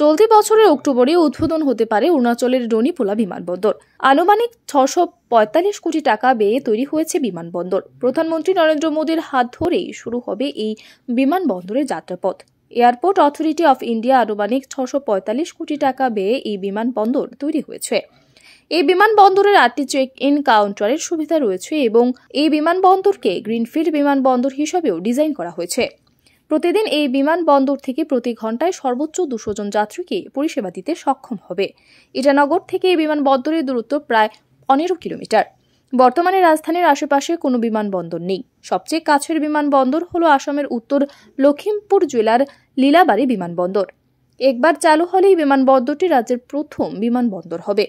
চলতি বছরের অক্টোবরে উদ্বোধন হতে পারে অরুণাচলের ডোনিপোলা বিমানবন্দর আনুমানিক ছশো পঁয়তাল্লিশ কোটি টাকা ব্যয়ে তৈরি হয়েছে বিমানবন্দর প্রধানমন্ত্রী নরেন্দ্র মোদীর হাত ধরেই শুরু হবে এই বিমানবন্দরের যাত্রাপথ এয়ারপোর্ট অথরিটি অফ ইন্ডিয়া আনুমানিক ছশো পঁয়তাল্লিশ কোটি টাকা ব্যয়ে এই বিমানবন্দর তৈরি হয়েছে এই বিমানবন্দরের আটটি চেক ইন কাউন্টারের সুবিধা রয়েছে এবং এই বিমানবন্দরকে গ্রিনফিল্ড বিমানবন্দর হিসাবেও ডিজাইন করা হয়েছে প্রতিদিন এই বিমানবন্দর থেকে প্রতি ঘন্টায় সর্বোচ্চ দুশো জন যাত্রীকে পরিষেবা দিতে সক্ষম হবে ইটানগর থেকে এই বিমানবন্দরের দূরত্ব প্রায় পনেরো কিলোমিটার বর্তমানে রাজধানীর আশেপাশে কোনো বিমানবন্দর নেই সবচেয়ে কাছের বিমানবন্দর হল আসামের উত্তর লখিমপুর জেলার লীলাবাড়ি বিমানবন্দর একবার চালু হলেই বিমানবন্দরটি রাজ্যের প্রথম বিমানবন্দর হবে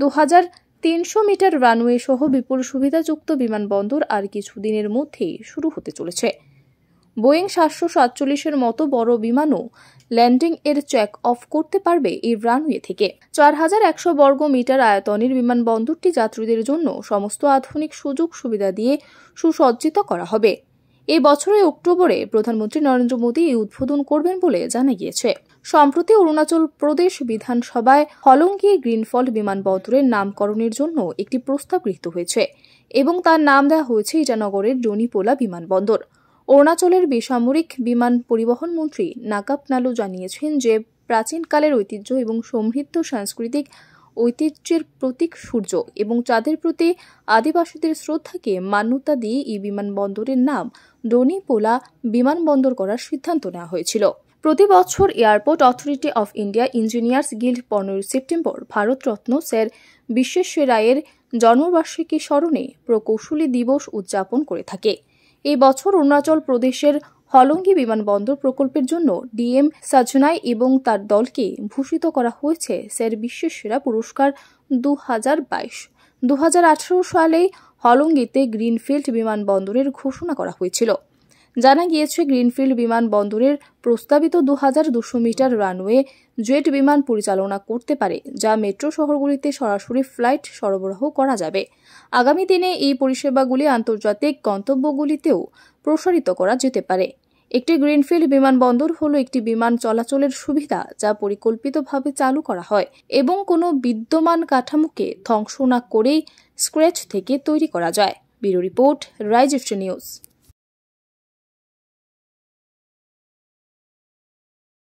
দু হাজার তিনশো মিটার রানওয়ে সহ বিপুল সুবিধাযুক্ত বিমানবন্দর আর কিছুদিনের মধ্যেই শুরু হতে চলেছে বোয়িং সাতশো সাতচল্লিশের মতো বড় বিমানও ল্যান্ডিং এর চেক অফ করতে পারবে এই রানওয়ে থেকে চার হাজার একশো বর্গ মিটার আয়তনের বিমানবন্দরটি যাত্রীদের জন্য সমস্ত আধুনিক সুযোগ সুবিধা দিয়ে সুসজ্জিত করা হবে এ বছরের অক্টোবরে প্রধানমন্ত্রী নরেন্দ্র মোদী এই উদ্বোধন করবেন বলে জানা গিয়েছে সম্প্রতি অরুণাচল প্রদেশ বিধানসভায় হলঙ্গি গ্রিনফল্ড বিমানবন্দরের নামকরণের জন্য একটি প্রস্তাব গৃহীত হয়েছে এবং তার নাম দেওয়া হয়েছে ইটানগরের ডনিপোলা বিমানবন্দর অরুণাচলের বেসামরিক বিমান পরিবহন মন্ত্রী নাকাপ নালু জানিয়েছেন যে প্রাচীনকালের ঐতিহ্য এবং সমৃদ্ধ সাংস্কৃতিক ঐতিহ্যের প্রতীক সূর্য এবং চাঁদের প্রতি আদিবাসীদের শ্রদ্ধাকে মান্যতা দিয়ে এই বিমানবন্দরের নাম ডোনিপোলা বিমানবন্দর করার সিদ্ধান্ত নেওয়া হয়েছিল প্রতি বছর airport authority of India engineers guild পনেরোই সেপ্টেম্বর ভারতরত্ন স্যার বিশ্বেশ্বরায়ের জন্মবার্ষিকী স্মরণে প্রকৌশলী দিবস উদযাপন করে থাকে এই বছর অরুণাচল প্রদেশের হলঙ্গি বিমানবন্দর প্রকল্পের জন্য ডিএম সাজনাই এবং তার দলকে ভূষিত করা হয়েছে স্যার বিশ্বের সেরা পুরস্কার দু হাজার বাইশ দু সালে হলঙ্গিতে গ্রিনফিল্ড বিমানবন্দরের ঘোষণা করা হয়েছিল জানা গিয়েছে গ্রিনফিল্ড বিমানবন্দরের প্রস্তাবিত দু হাজার দুশো মিটার রানওয়ে জেট বিমান পরিচালনা করতে পারে যা মেট্রো শহরগুলিতে সরাসরি ফ্লাইট সরবরাহ করা যাবে আগামী দিনে এই পরিষেবাগুলি আন্তর্জাতিক গন্তব্যগুলিতেও প্রসারিত করা যেতে পারে একটি গ্রিনফিল্ড বিমানবন্দর হল একটি বিমান চলাচলের সুবিধা যা পরিকল্পিতভাবে চালু করা হয় এবং কোনো বিদ্যমান কাঠামোকে ধ্বংস না করেই স্ক্র্যাচ থেকে তৈরি করা যায় ব্যুরো রিপোর্ট রাইজ নিউজ